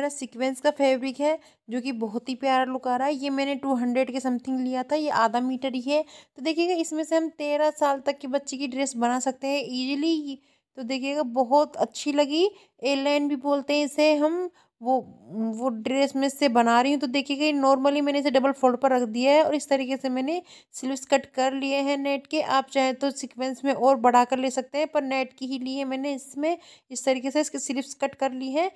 मेरा सीक्वेंस का फैब्रिक है जो कि बहुत ही प्यारा लुक आ रहा है ये मैंने टू हंड्रेड के समथिंग लिया था ये आधा मीटर ही है तो देखिएगा इसमें से हम तेरह साल तक के बच्चे की ड्रेस बना सकते हैं ईजिली तो देखिएगा बहुत अच्छी लगी ए लाइन भी बोलते हैं इसे हम वो वो ड्रेस में से बना रही हूँ तो देखिएगा ये नॉर्मली मैंने इसे डबल फोल्ड पर रख दिया है और इस तरीके से मैंने स्लीव्स कट कर लिए हैं नेट के आप चाहें तो सीक्वेंस में और बढ़ा कर ले सकते हैं पर नेट की ही ली है मैंने इसमें इस तरीके से इसके स्लीव्स कट कर ली है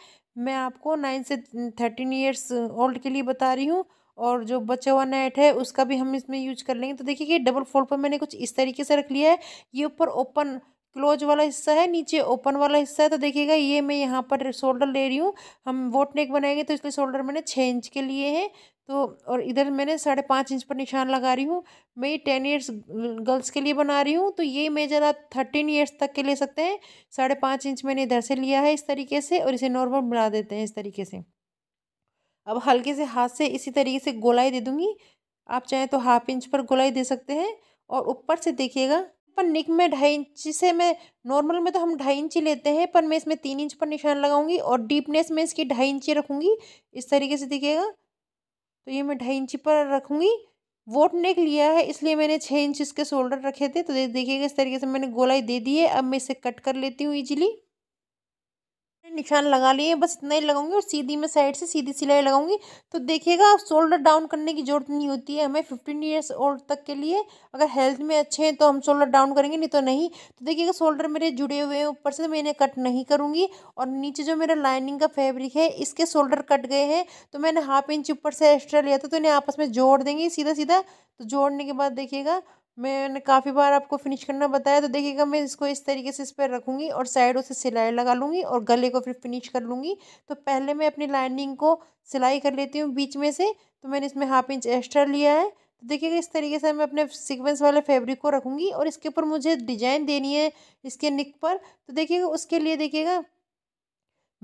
मैं आपको नाइन से थर्टीन ईयर्स ओल्ड के लिए बता रही हूँ और जो बचा हुआ नेट है उसका भी हम इसमें यूज कर लेंगे तो देखिए कि डबल फोल्ड पर मैंने कुछ इस तरीके से रख लिया है ये ऊपर ओपन क्लोज वाला हिस्सा है नीचे ओपन वाला हिस्सा है तो देखिएगा ये मैं यहाँ पर शोल्डर ले रही हूँ हम वोट नेक बनाएंगे तो इसलिए शोल्डर मैंने छः इंच के लिए है तो और इधर मैंने साढ़े पाँच इंच पर निशान लगा रही हूँ मैं ये टेन ईयर्स गर्ल्स के लिए बना रही हूँ तो ये मेजर आप थर्टीन ईयर्स तक के ले सकते हैं साढ़े पाँच इंच मैंने इधर से लिया है इस तरीके से और इसे नॉर्मल बना देते हैं इस तरीके से अब हल्के से हाथ से इसी तरीके से गोलाई दे दूँगी आप चाहें तो हाफ इंच पर गोलाई दे सकते हैं और ऊपर से देखिएगा पर निक में ढाई इंची से मैं नॉर्मल में तो हम ढाई इंची लेते हैं पर मैं इसमें तीन इंच पर निशान लगाऊंगी और डीपनेस में इसकी ढाई इंची रखूँगी इस तरीके से दिखेगा तो ये मैं ढाई इंची पर रखूँगी वोट नेक लिया है इसलिए मैंने छः इंच इसके शोल्डर रखे थे तो देखिएगा इस तरीके से मैंने गोलाई दे दी है अब मैं इसे कट कर लेती हूँ ईजिली निशान लगा लिए बस इतना ही लगाऊंगी और सीधी मैं साइड से सीधी सिलाई लगाऊंगी तो देखिएगा आप शोल्डर डाउन करने की ज़रूरत नहीं होती है हमें फिफ्टीन ईयर्स ओल्ड तक के लिए अगर हेल्थ में अच्छे हैं तो हम शोल्डर डाउन करेंगे नहीं तो नहीं तो देखिएगा शोल्डर मेरे जुड़े हुए हैं ऊपर से तो मैं इन्हें कट नहीं करूँगी और नीचे जो मेरा लाइनिंग का फेब्रिक है इसके शोल्डर कट गए हैं तो मैंने हाफ इंच ऊपर से एक्स्ट्रा लिया था तो इन्हें आपस में जोड़ देंगे सीधा सीधा तो जोड़ने के बाद देखिएगा मैंने काफ़ी बार आपको फिनिश करना बताया तो देखिएगा मैं इसको इस तरीके से इस पर रखूँगी और साइडों से सिलाई लगा लूँगी और गले को फिर फिनिश कर लूँगी तो पहले मैं अपनी लाइनिंग को सिलाई कर लेती हूँ बीच में से तो मैंने इसमें हाफ इंच एक्स्ट्रा लिया है तो देखिएगा इस तरीके से मैं अपने सिक्वेंस वाले फेब्रिक को रखूँगी और इसके ऊपर मुझे डिजाइन देनी है इसके निक पर तो देखिएगा उसके लिए देखिएगा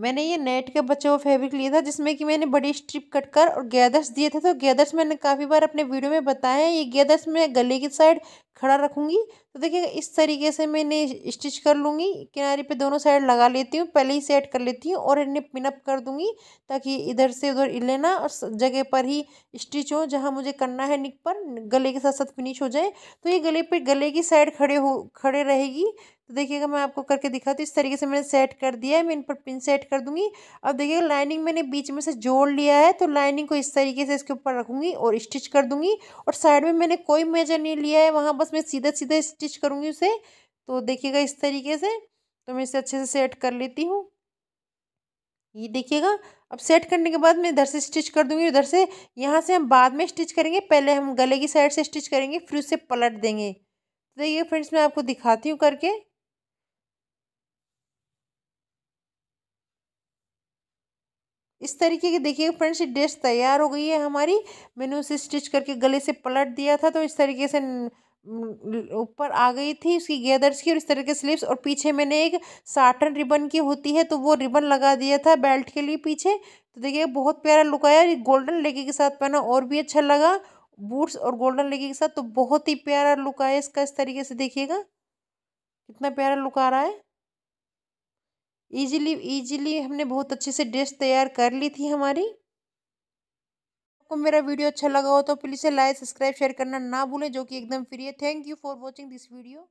मैंने ये नेट के बचा हुआ फैब्रिक लिया था जिसमें कि मैंने बड़ी स्ट्रिप कट कर और गैदर्स दिए थे तो गैदर्स मैंने काफ़ी बार अपने वीडियो में बताया है ये गैदर्स मैं गले की साइड खड़ा रखूँगी तो देखिए इस तरीके से मैंने स्टिच कर लूँगी किनारे पे दोनों साइड लगा लेती हूँ पहले ही सेट कर लेती हूँ और इन्हें पिनअप कर दूँगी ताकि इधर से उधर लेना और जगह पर ही स्टिच हो जहाँ मुझे करना है निक पर गले के साथ साथ फिनिश हो जाए तो ये गले पर गले की साइड खड़े हो खड़े रहेगी तो देखिएगा मैं आपको करके दिखाती तो हूँ इस तरीके से मैंने सेट कर दिया है मैं इन पर पिन सेट कर दूँगी अब देखिएगा लाइनिंग मैंने बीच में से जोड़ लिया है तो लाइनिंग को इस तरीके से इसके ऊपर रखूँगी और स्टिच कर दूँगी और साइड में मैंने कोई मेजर नहीं लिया है वहाँ बस मैं सीधा सीधा स्टिच करूँगी उसे तो देखिएगा इस तरीके से तो मैं इसे अच्छे से सेट कर लेती हूँ ये देखिएगा अब सेट करने के बाद मैं इधर से स्टिच कर दूंगी उधर से यहाँ से हम बाद में स्टिच करेंगे पहले हम गले की साइड से स्टिच करेंगे फिर उसे पलट देंगे तो देखिए फ्रेंड्स मैं आपको दिखाती हूँ करके इस तरीके की देखिए फ्रेंड्स ये ड्रेस तैयार हो गई है हमारी मैंने उसे स्टिच करके गले से पलट दिया था तो इस तरीके से ऊपर आ गई थी उसकी गेदर्स की और इस तरह के स्लीव्स और पीछे मैंने एक साटन रिबन की होती है तो वो रिबन लगा दिया था बेल्ट के लिए पीछे तो देखिए बहुत प्यारा लुक आया ये गोल्डन लेगी के साथ पहना और भी अच्छा लगा बूट्स और गोल्डन लेगी के साथ तो बहुत ही प्यारा लुक आया इसका इस तरीके से देखिएगा कितना प्यारा लुक आ रहा है ईजिली ईजिली हमने बहुत अच्छे से ड्रेस तैयार कर ली थी हमारी आपको मेरा वीडियो अच्छा लगा हो तो प्लीज़ लाइक सब्सक्राइब शेयर करना ना भूलें जो कि एकदम फ्री है thank you for watching this video